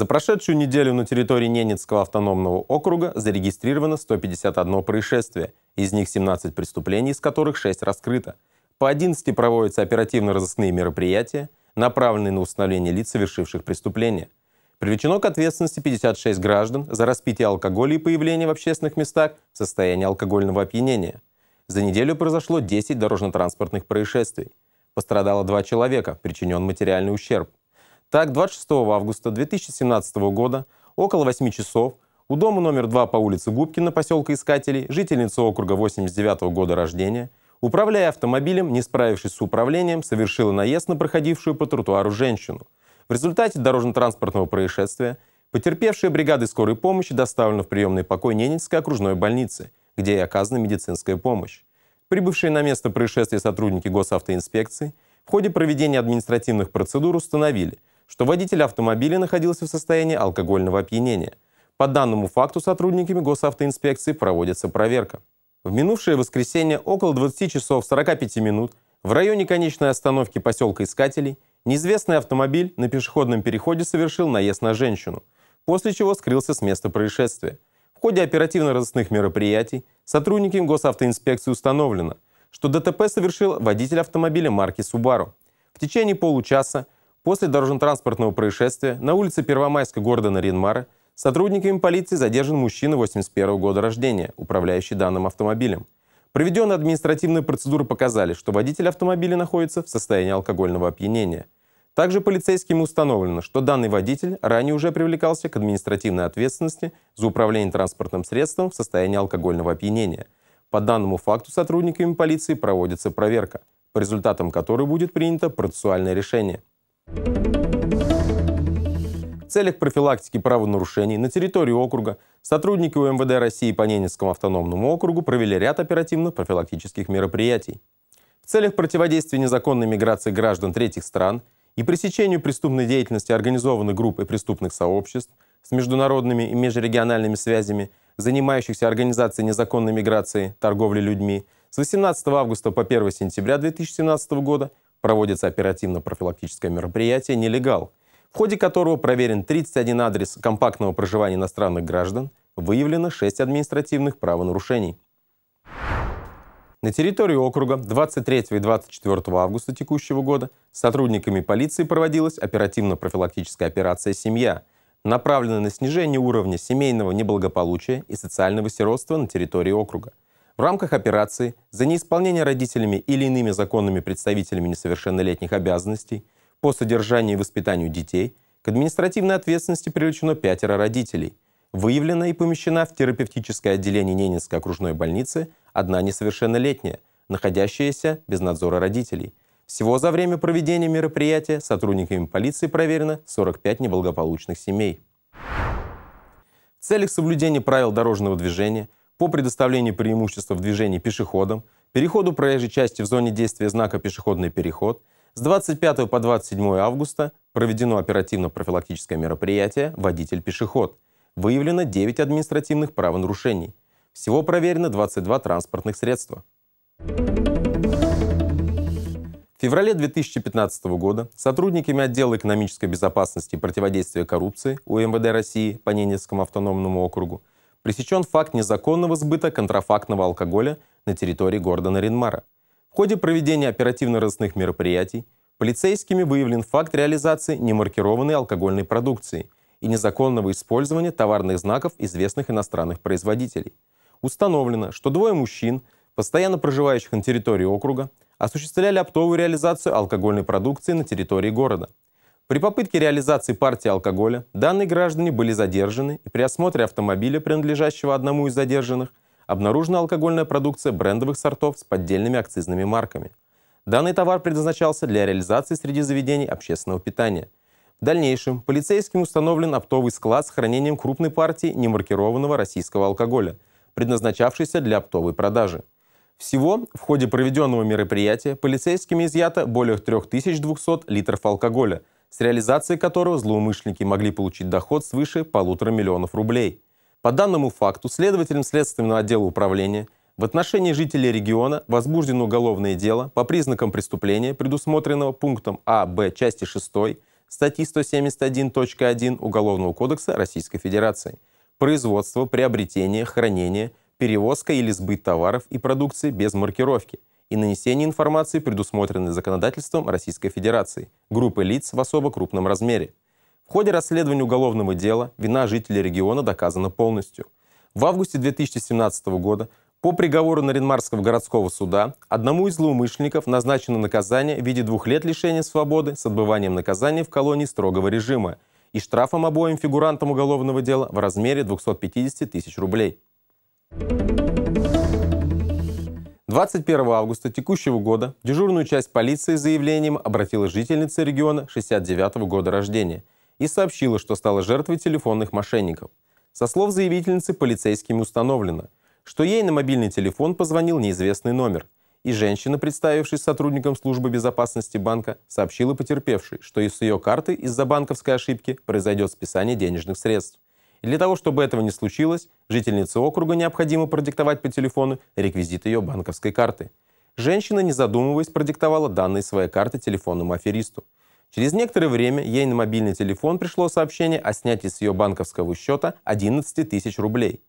За прошедшую неделю на территории Ненецкого автономного округа зарегистрировано 151 происшествие, из них 17 преступлений, из которых 6 раскрыто. По 11 проводятся оперативно-розыскные мероприятия, направленные на установление лиц, совершивших преступления. Привлечено к ответственности 56 граждан за распитие алкоголя и появление в общественных местах в состоянии алкогольного опьянения. За неделю произошло 10 дорожно-транспортных происшествий. Пострадало два человека, причинен материальный ущерб. Так, 26 августа 2017 года около 8 часов у дома номер 2 по улице Губкина поселка Искателей жительница округа 89 -го года рождения, управляя автомобилем, не справившись с управлением, совершила наезд на проходившую по тротуару женщину. В результате дорожно-транспортного происшествия потерпевшая бригадой скорой помощи доставлена в приемный покой Ненецкой окружной больницы, где и оказана медицинская помощь. Прибывшие на место происшествия сотрудники госавтоинспекции в ходе проведения административных процедур установили – что водитель автомобиля находился в состоянии алкогольного опьянения. По данному факту сотрудниками госавтоинспекции проводится проверка. В минувшее воскресенье около 20 часов 45 минут в районе конечной остановки поселка Искателей неизвестный автомобиль на пешеходном переходе совершил наезд на женщину, после чего скрылся с места происшествия. В ходе оперативно-розыскных мероприятий сотрудниками госавтоинспекции установлено, что ДТП совершил водитель автомобиля марки «Субару». В течение получаса После дорожно-транспортного происшествия на улице Первомайска города Наринмара сотрудниками полиции задержан мужчина 81 года рождения, управляющий данным автомобилем. Проведенные административные процедуры показали, что водитель автомобиля находится в состоянии алкогольного опьянения. Также полицейским установлено, что данный водитель ранее уже привлекался к административной ответственности за управление транспортным средством в состоянии алкогольного опьянения. По данному факту сотрудниками полиции проводится проверка, по результатам которой будет принято процессуальное решение – в целях профилактики правонарушений на территории округа сотрудники УМВД России по Ненецкому автономному округу провели ряд оперативно-профилактических мероприятий. В целях противодействия незаконной миграции граждан третьих стран и пресечению преступной деятельности организованных групп и преступных сообществ с международными и межрегиональными связями, занимающихся организацией незаконной миграции, торговли людьми, с 18 августа по 1 сентября 2017 года Проводится оперативно-профилактическое мероприятие «Нелегал», в ходе которого проверен 31 адрес компактного проживания иностранных граждан, выявлено 6 административных правонарушений. На территории округа 23 и 24 августа текущего года сотрудниками полиции проводилась оперативно-профилактическая операция «Семья», направленная на снижение уровня семейного неблагополучия и социального сиротства на территории округа. В рамках операции за неисполнение родителями или иными законными представителями несовершеннолетних обязанностей по содержанию и воспитанию детей к административной ответственности привлечено пятеро родителей. Выявлена и помещена в терапевтическое отделение Ненецкой окружной больницы одна несовершеннолетняя, находящаяся без надзора родителей. Всего за время проведения мероприятия сотрудниками полиции проверено 45 неблагополучных семей. В целях соблюдения правил дорожного движения – по предоставлению преимущества в движении пешеходам, переходу проезжей части в зоне действия знака «Пешеходный переход», с 25 по 27 августа проведено оперативно-профилактическое мероприятие «Водитель-пешеход». Выявлено 9 административных правонарушений. Всего проверено 22 транспортных средства. В феврале 2015 года сотрудниками отдела экономической безопасности и противодействия коррупции УМВД России по Ненецкому автономному округу пресечен факт незаконного сбыта контрафактного алкоголя на территории города Наринмара. В ходе проведения оперативно-розыскных мероприятий полицейскими выявлен факт реализации немаркированной алкогольной продукции и незаконного использования товарных знаков известных иностранных производителей. Установлено, что двое мужчин, постоянно проживающих на территории округа, осуществляли оптовую реализацию алкогольной продукции на территории города – при попытке реализации партии алкоголя данные граждане были задержаны, и при осмотре автомобиля, принадлежащего одному из задержанных, обнаружена алкогольная продукция брендовых сортов с поддельными акцизными марками. Данный товар предназначался для реализации среди заведений общественного питания. В дальнейшем полицейским установлен оптовый склад с хранением крупной партии немаркированного российского алкоголя, предназначавшийся для оптовой продажи. Всего в ходе проведенного мероприятия полицейскими изъято более 3200 литров алкоголя – с реализацией которого злоумышленники могли получить доход свыше полутора миллионов рублей. По данному факту следователям Следственного отдела управления в отношении жителей региона возбуждено уголовное дело по признакам преступления, предусмотренного пунктом А, Б части 6 статьи 171.1 Уголовного кодекса Российской Федерации. Производство, приобретение, хранение, перевозка или сбыт товаров и продукции без маркировки – и нанесение информации предусмотренной законодательством Российской Федерации, группы лиц в особо крупном размере. В ходе расследования уголовного дела вина жителей региона доказана полностью. В августе 2017 года по приговору Наринмарского городского суда одному из злоумышленников назначено наказание в виде двух лет лишения свободы с отбыванием наказания в колонии строгого режима и штрафом обоим фигурантам уголовного дела в размере 250 тысяч рублей. Thank you 21 августа текущего года в дежурную часть полиции с заявлением обратилась жительница региона 69 года рождения и сообщила, что стала жертвой телефонных мошенников. Со слов заявительницы полицейским установлено, что ей на мобильный телефон позвонил неизвестный номер, и женщина, представившись сотрудником службы безопасности банка, сообщила потерпевшей, что из ее карты из-за банковской ошибки произойдет списание денежных средств. И для того, чтобы этого не случилось, жительнице округа необходимо продиктовать по телефону реквизит ее банковской карты. Женщина, не задумываясь, продиктовала данные своей карты телефонному аферисту. Через некоторое время ей на мобильный телефон пришло сообщение о снятии с ее банковского счета 11 тысяч рублей.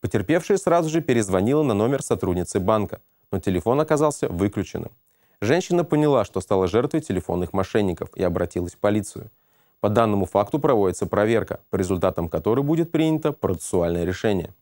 Потерпевшая сразу же перезвонила на номер сотрудницы банка, но телефон оказался выключенным. Женщина поняла, что стала жертвой телефонных мошенников и обратилась в полицию – по данному факту проводится проверка, по результатам которой будет принято процессуальное решение.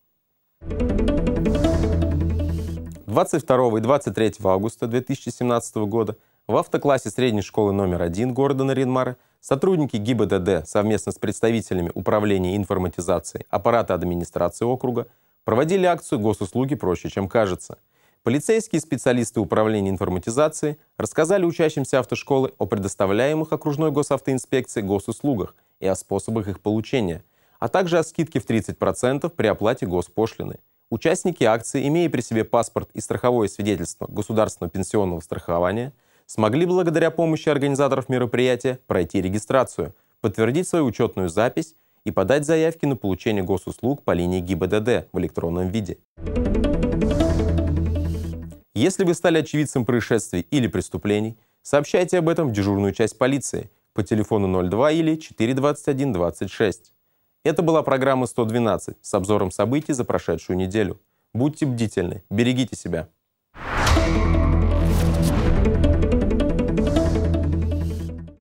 22 и 23 августа 2017 года в автоклассе средней школы номер 1 города Наринмара сотрудники ГИБДД совместно с представителями Управления информатизации аппарата администрации округа проводили акцию «Госуслуги проще, чем кажется», Полицейские специалисты Управления информатизации рассказали учащимся автошколы о предоставляемых окружной госавтоинспекции госуслугах и о способах их получения, а также о скидке в 30% при оплате госпошлины. Участники акции, имея при себе паспорт и страховое свидетельство государственного пенсионного страхования, смогли благодаря помощи организаторов мероприятия пройти регистрацию, подтвердить свою учетную запись и подать заявки на получение госуслуг по линии ГИБДД в электронном виде. Если вы стали очевидцем происшествий или преступлений, сообщайте об этом в дежурную часть полиции по телефону 02 или 421 26. Это была программа 112 с обзором событий за прошедшую неделю. Будьте бдительны, берегите себя.